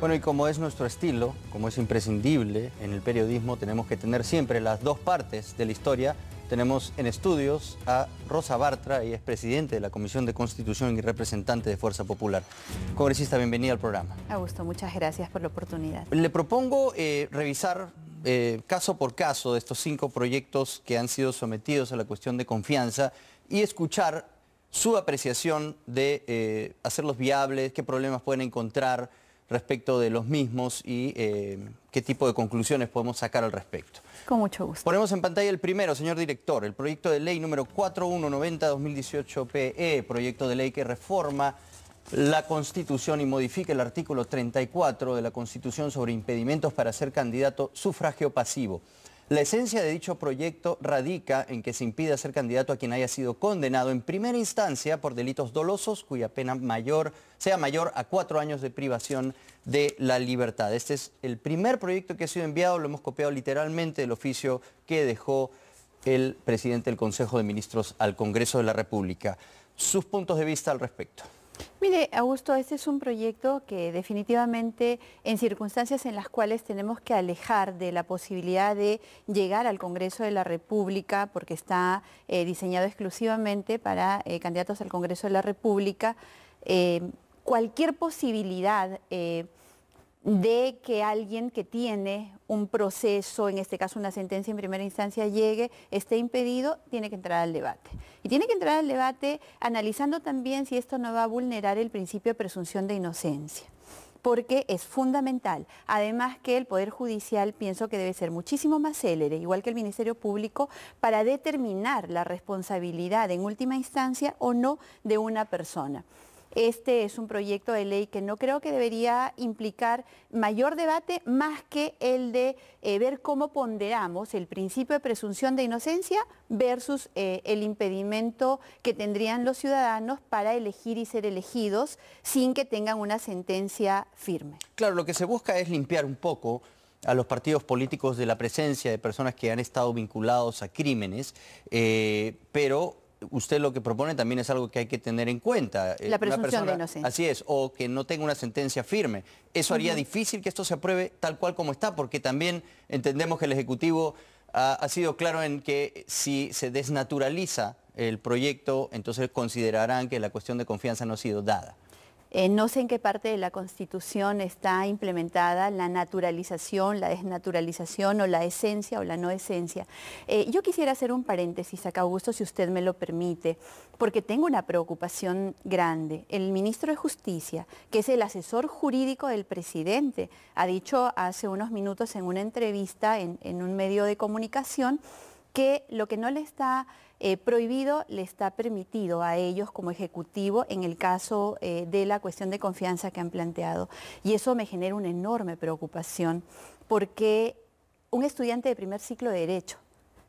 Bueno, y como es nuestro estilo, como es imprescindible en el periodismo, tenemos que tener siempre las dos partes de la historia. Tenemos en estudios a Rosa Bartra, y es presidente de la Comisión de Constitución y representante de Fuerza Popular. Congresista, bienvenida al programa. Augusto, muchas gracias por la oportunidad. Le propongo eh, revisar eh, caso por caso de estos cinco proyectos que han sido sometidos a la cuestión de confianza y escuchar su apreciación de eh, hacerlos viables, qué problemas pueden encontrar, respecto de los mismos y eh, qué tipo de conclusiones podemos sacar al respecto. Con mucho gusto. Ponemos en pantalla el primero, señor director, el proyecto de ley número 4190-2018-PE, proyecto de ley que reforma la Constitución y modifica el artículo 34 de la Constitución sobre impedimentos para ser candidato sufragio pasivo. La esencia de dicho proyecto radica en que se impida ser candidato a quien haya sido condenado en primera instancia por delitos dolosos cuya pena mayor sea mayor a cuatro años de privación de la libertad. Este es el primer proyecto que ha sido enviado, lo hemos copiado literalmente del oficio que dejó el presidente del Consejo de Ministros al Congreso de la República. Sus puntos de vista al respecto. Mire, Augusto, este es un proyecto que definitivamente en circunstancias en las cuales tenemos que alejar de la posibilidad de llegar al Congreso de la República, porque está eh, diseñado exclusivamente para eh, candidatos al Congreso de la República, eh, cualquier posibilidad de que alguien que tiene un proceso, en este caso una sentencia en primera instancia, llegue, esté impedido, tiene que entrar al debate. Y tiene que entrar al debate analizando también si esto no va a vulnerar el principio de presunción de inocencia porque es fundamental. Además que el Poder Judicial pienso que debe ser muchísimo más célere, igual que el Ministerio Público, para determinar la responsabilidad en última instancia o no de una persona. Este es un proyecto de ley que no creo que debería implicar mayor debate más que el de eh, ver cómo ponderamos el principio de presunción de inocencia versus eh, el impedimento que tendrían los ciudadanos para elegir y ser elegidos sin que tengan una sentencia firme. Claro, lo que se busca es limpiar un poco a los partidos políticos de la presencia de personas que han estado vinculados a crímenes, eh, pero usted lo que propone también es algo que hay que tener en cuenta. Eh, la presunción persona, Así es, o que no tenga una sentencia firme. Eso haría difícil que esto se apruebe tal cual como está, porque también entendemos que el Ejecutivo ha sido claro en que si se desnaturaliza el proyecto, entonces considerarán que la cuestión de confianza no ha sido dada. Eh, no sé en qué parte de la Constitución está implementada la naturalización, la desnaturalización o la esencia o la no esencia. Eh, yo quisiera hacer un paréntesis acá, Augusto, si usted me lo permite, porque tengo una preocupación grande. El ministro de Justicia, que es el asesor jurídico del presidente, ha dicho hace unos minutos en una entrevista en un medio de comunicación que lo que no le está eh, prohibido le está permitido a ellos como ejecutivo en el caso eh, de la cuestión de confianza que han planteado. Y eso me genera una enorme preocupación porque un estudiante de primer ciclo de derecho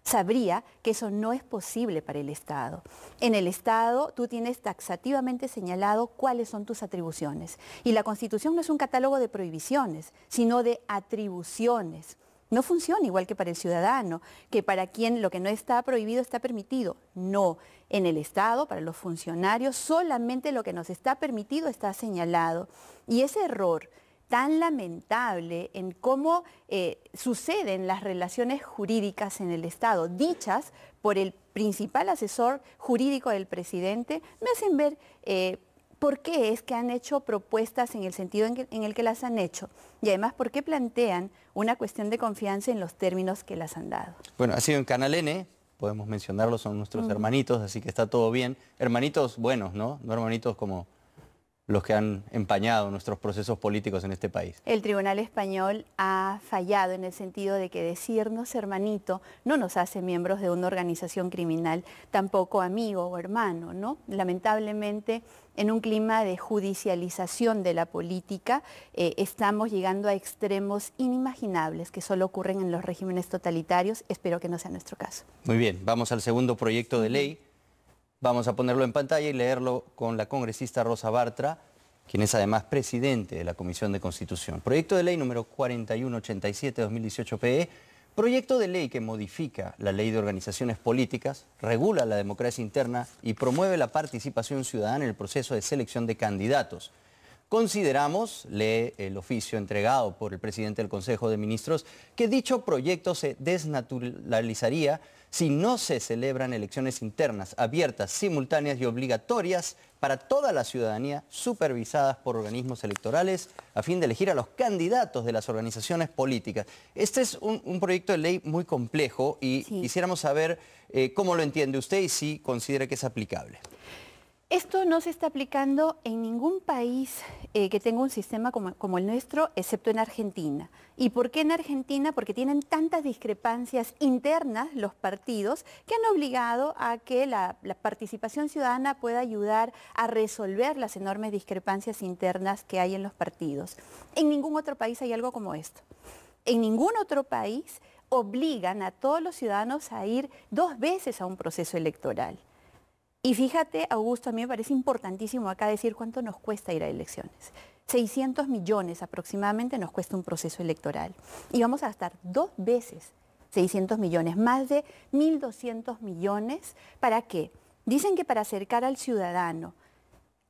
sabría que eso no es posible para el Estado. En el Estado tú tienes taxativamente señalado cuáles son tus atribuciones. Y la Constitución no es un catálogo de prohibiciones, sino de atribuciones no funciona igual que para el ciudadano, que para quien lo que no está prohibido está permitido. No, en el Estado, para los funcionarios, solamente lo que nos está permitido está señalado. Y ese error tan lamentable en cómo eh, suceden las relaciones jurídicas en el Estado, dichas por el principal asesor jurídico del presidente, me hacen ver... Eh, por qué es que han hecho propuestas en el sentido en, el que las han hecho y además por qué plantean una cuestión de confianza en los términos que las han dado. Bueno, ha sido en Canal N, podemos mencionarlo, son nuestros hermanitos, así que está todo bien. Hermanitos buenos, ¿no? No hermanitos como los que han empañado nuestros procesos políticos en este país. El Tribunal Español ha fallado en el sentido de que decirnos hermanito no nos hace miembros de una organización criminal, tampoco amigo o hermano, ¿no? Lamentablemente, en un clima de judicialización de la política, eh, estamos llegando a extremos inimaginables que solo ocurren en los regímenes totalitarios. Espero que no sea nuestro caso. Muy bien, vamos al segundo proyecto de ley Vamos a ponerlo en pantalla y leerlo con la congresista Rosa Bartra, quien es además presidente de la Comisión de Constitución. Proyecto de ley número 4187-2018-PE, e, proyecto de ley que modifica la ley de organizaciones políticas, regula la democracia interna y promueve la participación ciudadana en el proceso de selección de candidatos. Consideramos, lee el oficio entregado por el presidente del Consejo de Ministros, que dicho proyecto se desnaturalizaría si no se celebran elecciones internas, abiertas, simultáneas y obligatorias para toda la ciudadanía, supervisadas por organismos electorales, a fin de elegir a los candidatos de las organizaciones políticas. Este es un, proyecto de ley muy complejo y quisiéramos saber eh, cómo lo entiende usted y si considera que es aplicable. Esto no se está aplicando en ningún país eh, que tenga un sistema como, el nuestro, excepto en Argentina. ¿Y por qué en Argentina? Porque tienen tantas discrepancias internas los partidos que han obligado a que la participación ciudadana pueda ayudar a resolver las enormes discrepancias internas que hay en los partidos. En ningún otro país hay algo como esto. En ningún otro país obligan a todos los ciudadanos a ir dos veces a un proceso electoral. Y fíjate, Augusto, a mí me parece importantísimo acá decir cuánto nos cuesta ir a elecciones. 600 millones aproximadamente nos cuesta un proceso electoral. Y vamos a gastar dos veces 600 millones, más de 1.200 millones. ¿Para qué? Dicen que para acercar al ciudadano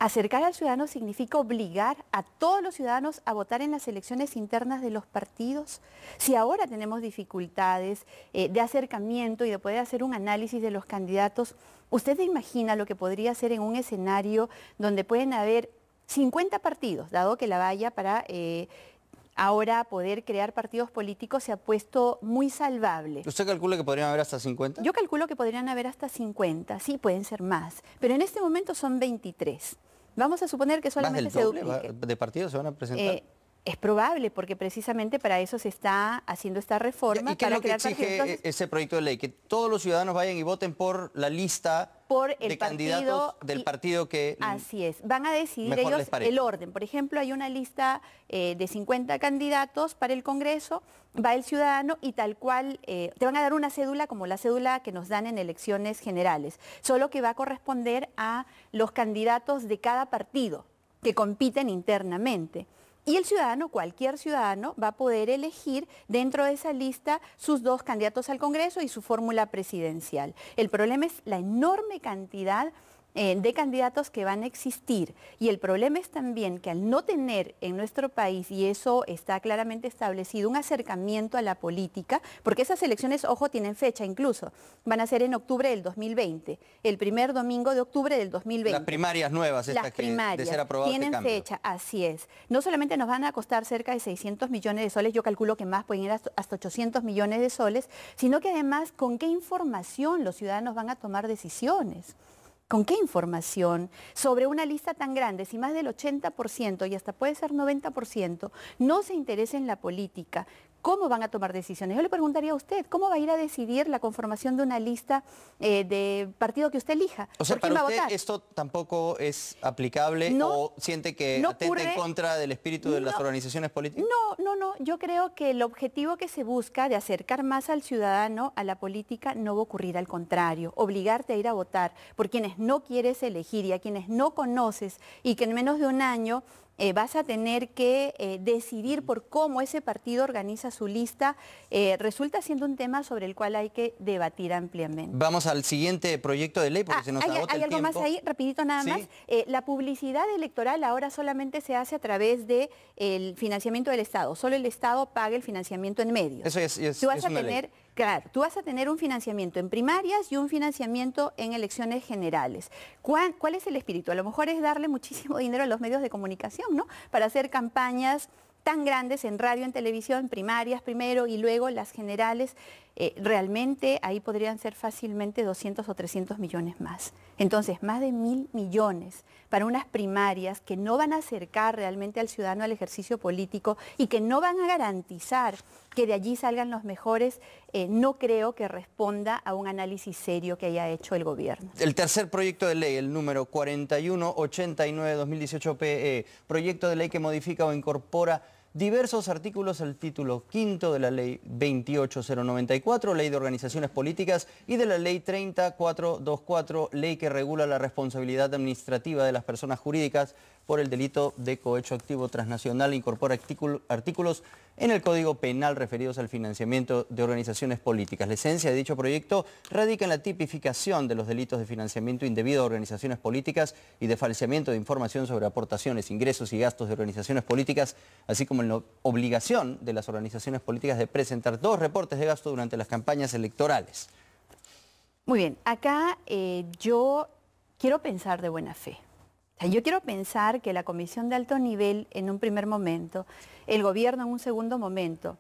Acercar al ciudadano significa obligar a todos los ciudadanos a votar en las elecciones internas de los partidos. Si ahora tenemos dificultades eh, de acercamiento y de poder hacer un análisis de los candidatos, ¿usted imagina lo que podría ser en un escenario donde pueden haber 50 partidos, dado que la valla para... Eh, ahora poder crear partidos políticos se ha puesto muy salvable. ¿Usted calcula que podrían haber hasta 50? Yo calculo que podrían haber hasta 50, sí, pueden ser más, pero en este momento son 23. Vamos a suponer que solamente se duplique. ¿De partido se van a presentar? Eh, es probable, porque precisamente para eso se está haciendo esta reforma. ¿Y qué para es lo que exige ese proyecto de ley? Que todos los ciudadanos vayan y voten por la lista de candidatos del partido que... Así es, van a decidir ellos el orden. Por ejemplo, hay una lista eh, de 50 candidatos para el Congreso, va el ciudadano y tal cual eh, te van a dar una cédula como la cédula que nos dan en elecciones generales, solo que va a corresponder a los candidatos de cada partido que compiten internamente. Y el ciudadano, cualquier ciudadano, va a poder elegir dentro de esa lista sus dos candidatos al Congreso y su fórmula presidencial. El problema es la enorme cantidad eh, de candidatos que van a existir. Y el problema es también que al no tener en nuestro país, y eso está claramente establecido, un acercamiento a la política, porque esas elecciones, ojo, tienen fecha incluso, van a ser en octubre del 2020, el primer domingo de octubre del 2020. Las primarias nuevas, estas ser aprobadas este tienen fecha, así es. No solamente nos van a costar cerca de 600 millones de soles, yo calculo que más pueden ir hasta 800 millones de soles, sino que además con qué información los ciudadanos van a tomar decisiones. ¿Con qué información? Sobre una lista tan grande, si más del 80% y hasta puede ser 90% no se interesa en la política, cómo van a tomar decisiones. Yo le preguntaría a usted, ¿cómo va a ir a decidir la conformación de una lista eh, de partido que usted elija? O sea, para usted esto tampoco es aplicable o siente que atenta en contra del espíritu de las organizaciones políticas? No, no, no. Yo creo que el objetivo que se busca de acercar más al ciudadano a la política no va a ocurrir, al contrario, obligarte a ir a votar por quienes no quieres elegir y a quienes no conoces y que en menos de un año eh, vas a tener que eh, decidir por cómo ese partido organiza su lista, eh, resulta siendo un tema sobre el cual hay que debatir ampliamente. Vamos al siguiente proyecto de ley porque ah, se nos hay, agota hay algo más ahí, rapidito nada más. la publicidad electoral ahora solamente se hace a través del financiamiento del Estado. Solo el Estado paga el financiamiento en medio. Eso es, es Tú vas a tener... Claro, tú vas a tener un financiamiento en primarias y un financiamiento en elecciones generales. ¿Cuál, es el espíritu? A lo mejor es darle muchísimo dinero a los medios de comunicación, ¿no? Para hacer campañas tan grandes en radio, en televisión, primarias primero y luego las generales. Eh, realmente ahí podrían ser fácilmente 200 o 300 millones más. Entonces, más de mil millones para unas primarias que no van a acercar realmente al ciudadano al ejercicio político y que no van a garantizar que de allí salgan los mejores, eh, no creo que responda a un análisis serio que haya hecho el gobierno. El tercer proyecto de ley, el número 4189-2018 PE, proyecto de ley que modifica o incorpora diversos artículos al título quinto de la Ley 28094, Ley de Organizaciones Políticas, y de la Ley 30424, Ley que regula la responsabilidad administrativa de las personas jurídicas por el delito de cohecho activo transnacional incorpora artículos en el Código Penal referidos al financiamiento de organizaciones políticas. La esencia de dicho proyecto radica en la tipificación de los delitos de financiamiento indebido a organizaciones políticas y de falseamiento de información sobre aportaciones, ingresos y gastos de organizaciones políticas, así como en la obligación de las organizaciones políticas de presentar dos reportes de gasto durante las campañas electorales. Muy bien, acá eh, yo quiero pensar de buena fe. Yo quiero pensar que la comisión de alto nivel en un primer momento, el gobierno en un segundo momento,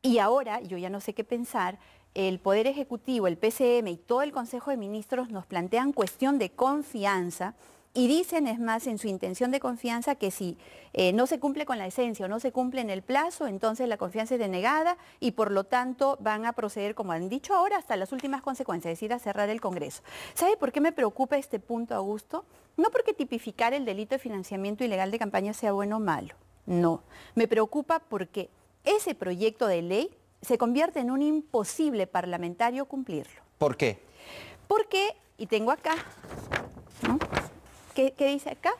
y ahora, yo ya no sé qué pensar, el Poder Ejecutivo, el PCM y todo el Consejo de Ministros nos plantean cuestión de confianza y dicen, es más, en su intención de confianza que si eh, no se cumple con la esencia o no se cumple en el plazo, entonces la confianza es denegada y por lo tanto van a proceder, como han dicho ahora, hasta las últimas consecuencias, es decir, a cerrar el Congreso. ¿Sabe por qué me preocupa este punto, Augusto? No porque tipificar el delito de financiamiento ilegal de campaña sea bueno o malo, no. Me preocupa porque ese proyecto de ley se convierte en un imposible parlamentario cumplirlo. ¿Por qué? Porque, y tengo acá, ¿Qué, dice acá?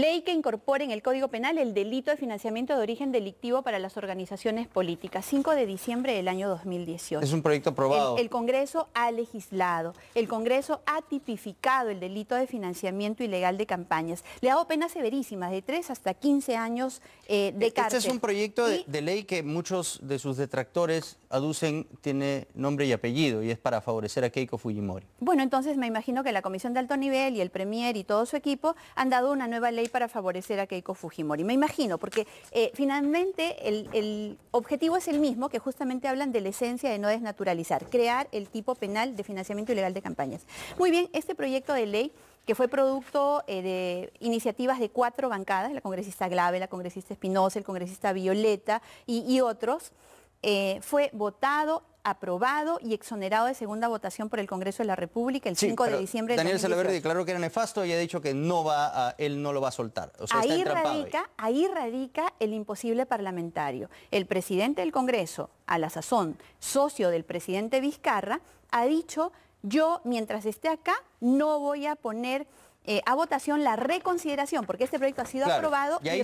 Ley que incorpore en el Código Penal el delito de financiamiento de origen delictivo para las organizaciones políticas. 5 de diciembre del año 2018. Es un proyecto aprobado. El, Congreso ha legislado, el Congreso ha tipificado el delito de financiamiento ilegal de campañas. Le ha dado penas severísimas de 3 hasta 15 años eh, de cárcel. Este es un proyecto de ley que muchos de sus detractores aducen tiene nombre y apellido y es para favorecer a Keiko Fujimori. Bueno, entonces me imagino que la Comisión de Alto Nivel y el Premier y todo su equipo han dado una nueva ley para favorecer a Keiko Fujimori? Me imagino, porque eh, finalmente el, objetivo es el mismo, que justamente hablan de la esencia de no desnaturalizar, crear el tipo penal de financiamiento ilegal de campañas. Muy bien, este proyecto de ley que fue producto eh, de iniciativas de cuatro bancadas, la congresista Glave, la congresista Espinosa, el congresista Violeta y, otros, eh, fue votado aprobado y exonerado de segunda votación por el Congreso de la República el 5 de diciembre de Daniel Salaverri declaró que era nefasto y ha dicho que no va él no lo va a soltar. ahí, radica, ahí. radica el imposible parlamentario. El presidente del Congreso, a la sazón socio del presidente Vizcarra, ha dicho, yo mientras esté acá no voy a poner... Eh, a votación la reconsideración, porque este proyecto ha sido aprobado y, Ha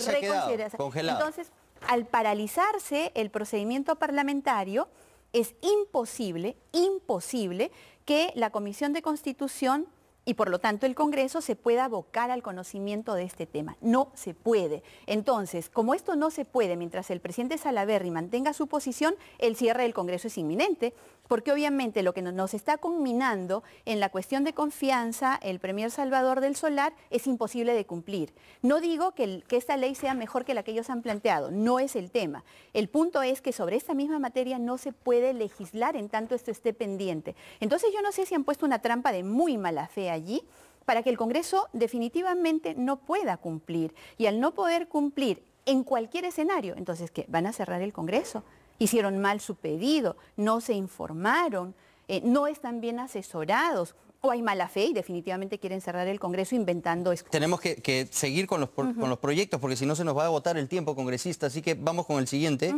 congelado. Entonces, al paralizarse el procedimiento parlamentario, es imposible, imposible que la Comisión de Constitución y por lo tanto el Congreso se pueda abocar al conocimiento de este tema. No se puede. Entonces, como esto no se puede mientras el presidente Salaverri mantenga su posición, el cierre del Congreso es inminente, porque obviamente lo que nos está conminando en la cuestión de confianza el Premier Salvador del Solar es imposible de cumplir. No digo que, esta ley sea mejor que la que ellos han planteado, no es el tema. El punto es que sobre esta misma materia no se puede legislar en tanto esto esté pendiente. Entonces yo no sé si han puesto una trampa de muy mala fe allí para que el Congreso definitivamente no pueda cumplir. Y al no poder cumplir en cualquier escenario, entonces, que ¿Van a cerrar el Congreso? Hicieron mal su pedido, no se informaron, eh, no están bien asesorados, o hay mala fe y definitivamente quieren cerrar el Congreso inventando excusas. Tenemos que, seguir con los, proyectos porque si no se nos va a agotar el tiempo, congresista, así que vamos con el siguiente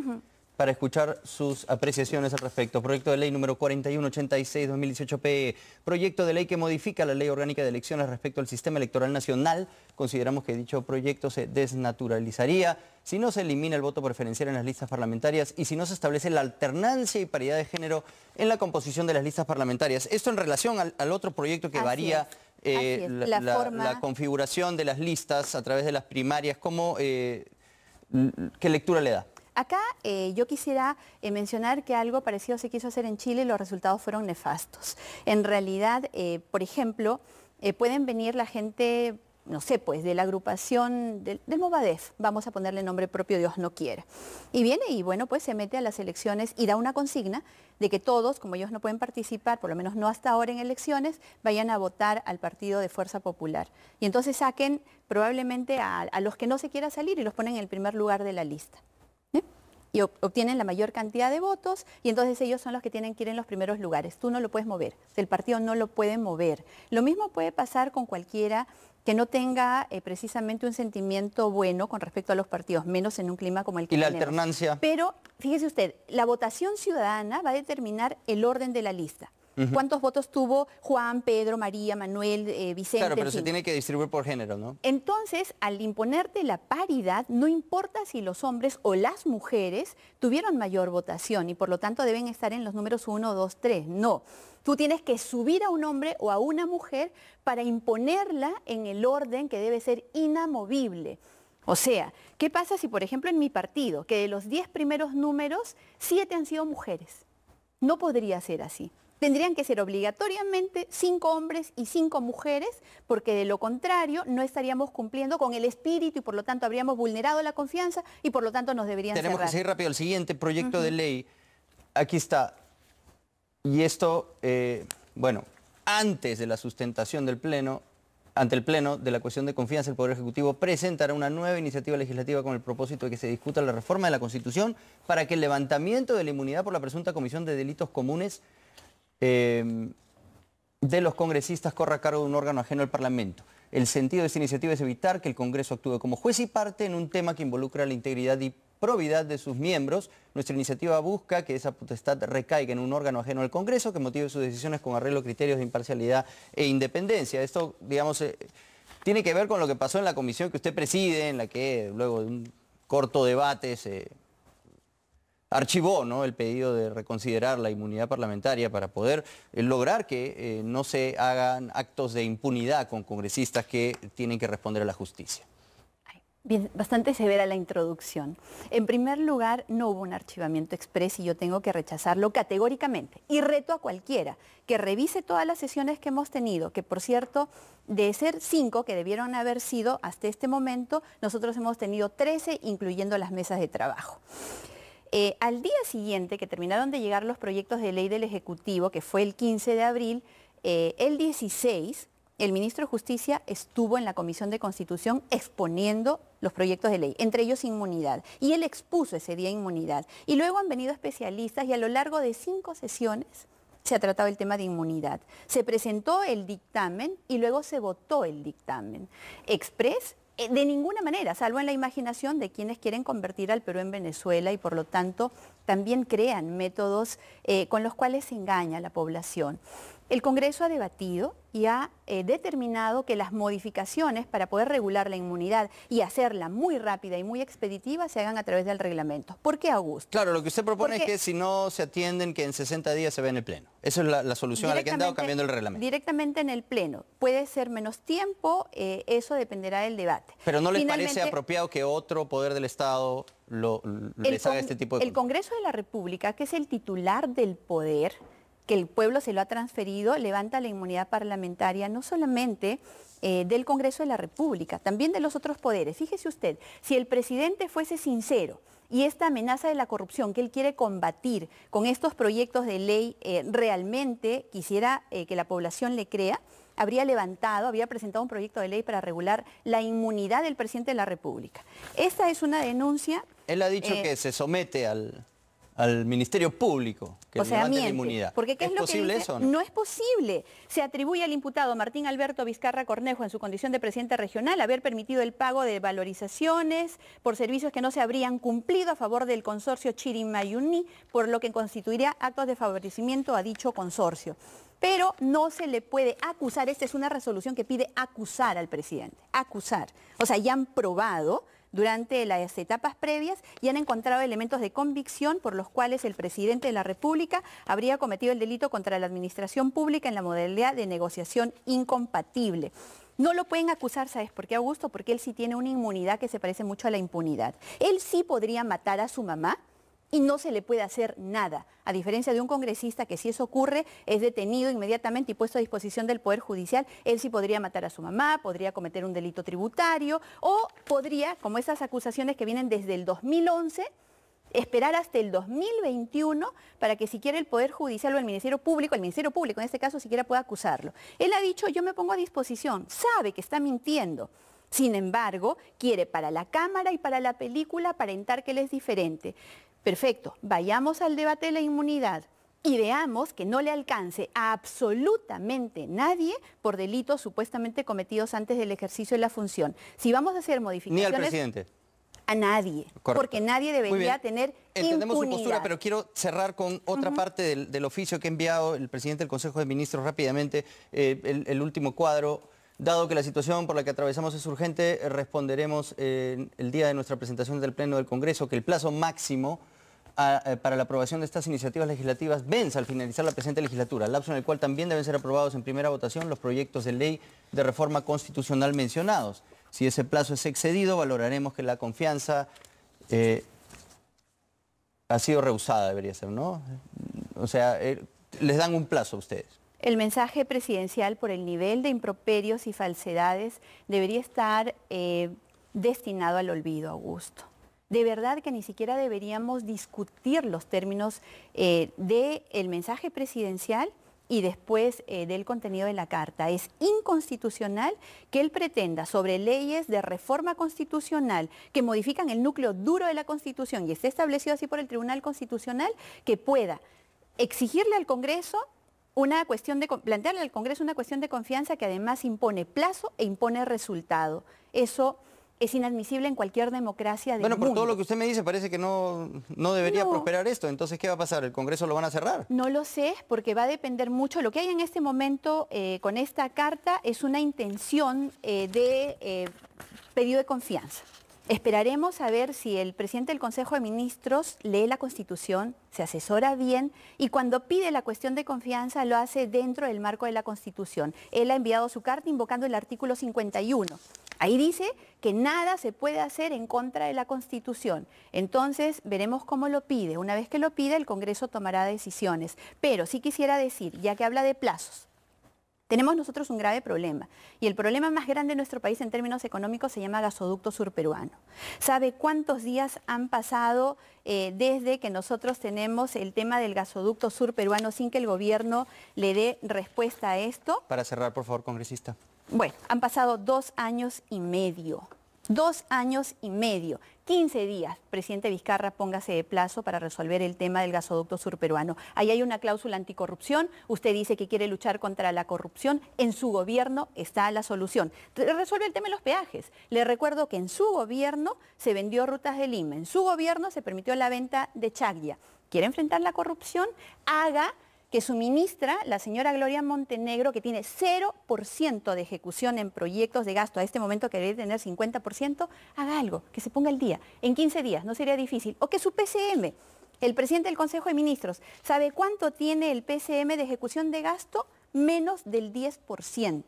para escuchar sus apreciaciones al respecto. Proyecto de ley número 4186-2018-PE. Proyecto de ley que modifica la ley orgánica de elecciones respecto al sistema electoral nacional. Consideramos que dicho proyecto se desnaturalizaría si no se elimina el voto preferencial en las listas parlamentarias y si no se establece la alternancia y paridad de género en la composición de las listas parlamentarias. Esto en relación al, otro proyecto que varía. Eh, la, configuración de las listas a través de las primarias, eh, ¿qué lectura le da? Acá eh, yo quisiera eh, mencionar que algo parecido se quiso hacer en Chile y los resultados fueron nefastos. En realidad, eh, por ejemplo, pueden venir la gente no sé, pues de la agrupación del, Movadef, vamos a ponerle nombre propio, Dios no quiera. Y viene y bueno, pues se mete a las elecciones y da una consigna de que todos, como ellos no pueden participar, por lo menos no hasta ahora en elecciones, vayan a votar al partido de Fuerza Popular. Y entonces saquen probablemente a los que no se quiera salir y los ponen en el primer lugar de la lista y obtienen la mayor cantidad de votos y entonces ellos son los que tienen que ir en los primeros lugares. Tú no lo puedes mover, el partido no lo puede mover. Lo mismo puede pasar con cualquiera que no tenga eh, precisamente un sentimiento bueno con respecto a los partidos, menos en un clima como el que Y la alternancia. Pero fíjese usted, la votación ciudadana va a determinar el orden de la lista. ¿Cuántos votos tuvo Juan, Pedro, María, Manuel, eh, Vicente? Claro, pero se tiene que distribuir por género, ¿no? Entonces, al imponerte la paridad, no importa si los hombres o las mujeres tuvieron mayor votación y por lo tanto deben estar en los números 1, 2, 3. No. Tú tienes que subir a un hombre o a una mujer para imponerla en el orden que debe ser inamovible. O sea, ¿qué pasa si, por ejemplo, en mi partido, que de los 10 primeros números, 7 han sido mujeres? No podría ser así. Tendrían que ser obligatoriamente cinco hombres y cinco mujeres, porque de lo contrario no estaríamos cumpliendo con el espíritu y por lo tanto habríamos vulnerado la confianza y por lo tanto nos deberían Tenemos que seguir rápido. El siguiente proyecto de ley, aquí está. Y esto, eh, bueno, antes de la sustentación del Pleno, ante el Pleno de la cuestión de confianza, el Poder Ejecutivo presentará una nueva iniciativa legislativa con el propósito de que se discuta la reforma de la Constitución para que el levantamiento de la inmunidad por la presunta comisión de delitos comunes em, de los congresistas corra a cargo de un órgano ajeno al Parlamento. El sentido de esta iniciativa es evitar que el Congreso actúe como juez y parte en un tema que involucra la integridad y probidad de sus miembros. Nuestra iniciativa busca que esa potestad recaiga en un órgano ajeno al Congreso que motive sus decisiones con arreglo a criterios de imparcialidad e independencia. Esto, digamos, eh, tiene que ver con lo que pasó en la comisión que usted preside, en la que luego de un corto debate se archivó ¿no? el pedido de reconsiderar la inmunidad parlamentaria para poder eh, lograr que eh, no se hagan actos de impunidad con congresistas que tienen que responder a la justicia. Bien, bastante severa la introducción. En primer lugar, no hubo un archivamiento express y yo tengo que rechazarlo categóricamente. Y reto a cualquiera que revise todas las sesiones que hemos tenido, que por cierto, de ser cinco que debieron haber sido hasta este momento, nosotros hemos tenido 13, incluyendo las mesas de trabajo. Eh, al día siguiente que terminaron de llegar los proyectos de ley del Ejecutivo, que fue el 15 de abril, eh, el 16 el ministro de Justicia estuvo en la Comisión de Constitución exponiendo los proyectos de ley, entre ellos inmunidad. Y él expuso ese día inmunidad. Y luego han venido especialistas y a lo largo de cinco sesiones se ha tratado el tema de inmunidad. Se presentó el dictamen y luego se votó el dictamen. Express eh, de ninguna manera, salvo en la imaginación de quienes quieren convertir al Perú en Venezuela y por lo tanto también crean métodos eh, con los cuales se engaña a la población. El Congreso ha debatido y ha eh, determinado que las modificaciones para poder regular la inmunidad y hacerla muy rápida y muy expeditiva se hagan a través del reglamento. ¿Por qué, Augusto? Claro, lo que usted propone es que si no se atienden, que en 60 días se ve en el Pleno. Esa es la, solución a la que han dado cambiando el reglamento. Directamente en el Pleno. Puede ser menos tiempo, eh, eso dependerá del debate. Pero ¿no les parece apropiado que otro poder del Estado les haga este tipo de... El Congreso de la República, que es el titular del poder que el pueblo se lo ha transferido, levanta la inmunidad parlamentaria no solamente eh, del Congreso de la República, también de los otros poderes. Fíjese usted, si el presidente fuese sincero y esta amenaza de la corrupción que él quiere combatir con estos proyectos de ley eh, realmente quisiera eh, que la población le crea, habría levantado, habría presentado un proyecto de ley para regular la inmunidad del presidente de la República. Esta es una denuncia... Él ha dicho que se somete al al Ministerio Público que o sea, la inmunidad. Porque es, posible eso? No? es posible. Se atribuye al imputado Martín Alberto Vizcarra Cornejo en su condición de presidente regional haber permitido el pago de valorizaciones por servicios que no se habrían cumplido a favor del consorcio Chirimayuni, por lo que constituiría actos de favorecimiento a dicho consorcio. Pero no se le puede acusar, esta es una resolución que pide acusar al presidente, acusar. O sea, ya han probado durante las etapas previas y han encontrado elementos de convicción por los cuales el presidente de la República habría cometido el delito contra la administración pública en la modalidad de negociación incompatible. No lo pueden acusar, ¿sabes por qué, Augusto? Porque él sí tiene una inmunidad que se parece mucho a la impunidad. Él sí podría matar a su mamá, y no se le puede hacer nada. A diferencia de un congresista que si eso ocurre es detenido inmediatamente y puesto a disposición del Poder Judicial, él sí podría matar a su mamá, podría cometer un delito tributario o podría, como esas acusaciones que vienen desde el 2011, esperar hasta el 2021 para que siquiera el Poder Judicial o el Ministerio Público, el Ministerio Público en este caso, siquiera pueda acusarlo. Él ha dicho, yo me pongo a disposición, sabe que está mintiendo. Sin embargo, quiere para la cámara y para la película aparentar que él es diferente. Perfecto, vayamos al debate de la inmunidad y veamos que no le alcance a absolutamente nadie por delitos supuestamente cometidos antes del ejercicio de la función. Si vamos a hacer modificaciones... Ni al presidente. A nadie, porque nadie debería tener Entendemos su postura, pero quiero cerrar con otra parte del, oficio que ha enviado el presidente del Consejo de Ministros rápidamente, eh, el, último cuadro. Dado que la situación por la que atravesamos es urgente, responderemos eh, el día de nuestra presentación del Pleno del Congreso que el plazo máximo eh, para la aprobación de estas iniciativas legislativas vence al finalizar la presente legislatura, lapso en el cual también deben ser aprobados en primera votación los proyectos de ley de reforma constitucional mencionados. Si ese plazo es excedido, valoraremos que la confianza eh, ha sido rehusada, debería ser, ¿no? O sea, eh, les dan un plazo a ustedes. El mensaje presidencial por el nivel de improperios y falsedades debería estar destinado al olvido, Augusto de verdad que ni siquiera deberíamos discutir los términos eh, del mensaje presidencial y después eh, del contenido de la carta. Es inconstitucional que él pretenda sobre leyes de reforma constitucional que modifican el núcleo duro de la Constitución y esté establecido así por el Tribunal Constitucional que pueda exigirle al Congreso una cuestión de plantearle al Congreso una cuestión de confianza que además impone plazo e impone resultado. Eso es inadmisible en cualquier democracia del mundo. Bueno, por todo lo que usted me dice parece que no, no debería prosperar esto. Entonces, ¿qué va a pasar? ¿El Congreso lo van a cerrar? No lo sé, porque va a depender mucho. Lo que hay en este momento eh, con esta carta es una intención eh, de eh, pedido de confianza. Esperaremos a ver si el presidente del Consejo de Ministros lee la Constitución, se asesora bien y cuando pide la cuestión de confianza lo hace dentro del marco de la Constitución. Él ha enviado su carta invocando el artículo 51 Ahí dice que nada se puede hacer en contra de la Constitución. Entonces, veremos cómo lo pide. Una vez que lo pida, el Congreso tomará decisiones. Pero sí quisiera decir, ya que habla de plazos, tenemos nosotros un grave problema y el problema más grande de nuestro país en términos económicos se llama gasoducto surperuano. ¿Sabe cuántos días han pasado eh, desde que nosotros tenemos el tema del gasoducto surperuano sin que el gobierno le dé respuesta a esto? Para cerrar, por favor, congresista. Bueno, han pasado dos años y medio. Dos años y medio, 15 días, presidente Vizcarra, póngase de plazo para resolver el tema del gasoducto surperuano. Ahí hay una cláusula anticorrupción, usted dice que quiere luchar contra la corrupción, en su gobierno está la solución. Resuelve el tema de los peajes. Le recuerdo que en su gobierno se vendió Rutas de Lima, en su gobierno se permitió la venta de Chaglia. ¿Quiere enfrentar la corrupción? Haga que suministra la señora Gloria Montenegro, que tiene 0% de ejecución en proyectos de gasto, a este momento que debe tener 50%, haga algo, que se ponga el día, en 15 días, no sería difícil, o que su PCM, el presidente del Consejo de Ministros, ¿sabe cuánto tiene el PCM de ejecución de gasto? Menos del 10%.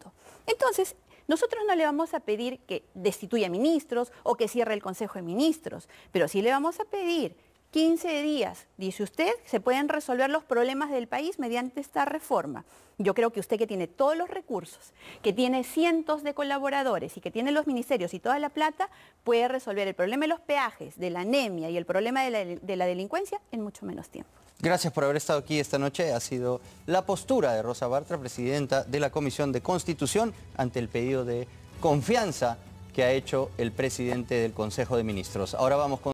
Entonces, nosotros no le vamos a pedir que destituya ministros o que cierre el Consejo de Ministros, pero sí le vamos a pedir 15 días, dice usted, se pueden resolver los problemas del país mediante esta reforma. Yo creo que usted que tiene todos los recursos, que tiene cientos de colaboradores y que tiene los ministerios y toda la plata, puede resolver el problema de los peajes, de la anemia y el problema de la, delincuencia en mucho menos tiempo. Gracias por haber estado aquí esta noche. Ha sido la postura de Rosa Bartra, presidenta de la Comisión de Constitución, ante el pedido de confianza que ha hecho el presidente del Consejo de Ministros. Ahora vamos con...